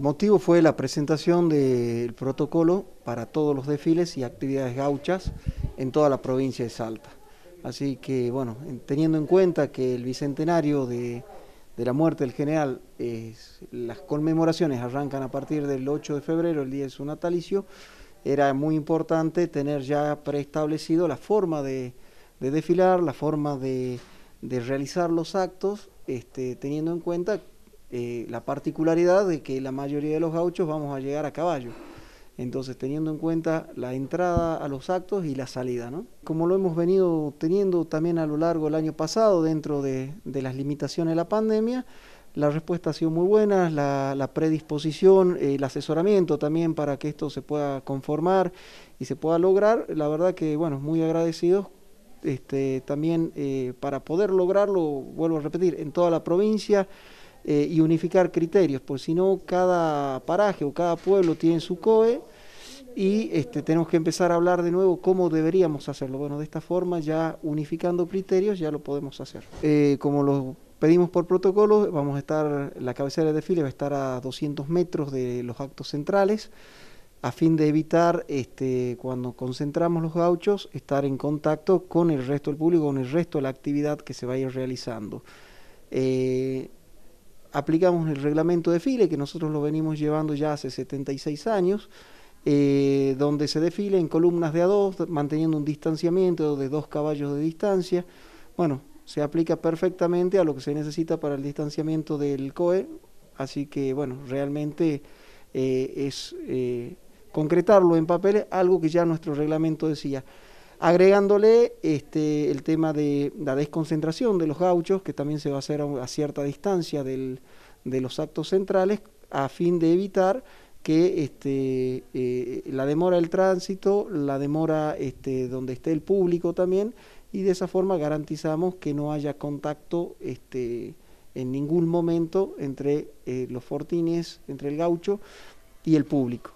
motivo fue la presentación del protocolo para todos los desfiles y actividades gauchas en toda la provincia de Salta. Así que, bueno, teniendo en cuenta que el bicentenario de, la muerte del general, las conmemoraciones arrancan a partir del 8 de febrero, el día de su natalicio, era muy importante tener ya preestablecido la forma de, desfilar, la forma de, realizar los actos, este, teniendo en cuenta eh, la particularidad de que la mayoría de los gauchos vamos a llegar a caballo. Entonces, teniendo en cuenta la entrada a los actos y la salida, Como lo hemos venido teniendo también a lo largo del año pasado, dentro de, las limitaciones de la pandemia, la respuesta ha sido muy buena, la, predisposición, eh, el asesoramiento también para que esto se pueda conformar y se pueda lograr. La verdad que, bueno, muy agradecidos este, también eh, para poder lograrlo, vuelvo a repetir, en toda la provincia. Eh, y unificar criterios, porque si no cada paraje o cada pueblo tiene su COE y este, tenemos que empezar a hablar de nuevo cómo deberíamos hacerlo. Bueno, de esta forma ya unificando criterios ya lo podemos hacer. Eh, como lo pedimos por protocolo, vamos a estar, la cabecera de desfile va a estar a 200 metros de los actos centrales a fin de evitar, este, cuando concentramos los gauchos, estar en contacto con el resto del público, con el resto de la actividad que se vaya realizando. Eh, aplicamos el reglamento de FILE, que nosotros lo venimos llevando ya hace 76 años, eh, donde se defile en columnas de a dos, manteniendo un distanciamiento de dos caballos de distancia. Bueno, se aplica perfectamente a lo que se necesita para el distanciamiento del COE, así que bueno, realmente eh, es eh, concretarlo en papeles, algo que ya nuestro reglamento decía agregándole este, el tema de la desconcentración de los gauchos, que también se va a hacer a, cierta distancia de los actos centrales, a fin de evitar que este, eh, la demora del tránsito, la demora este, donde esté el público también, y de esa forma garantizamos que no haya contacto este, en ningún momento entre eh, los fortines, entre el gaucho y el público.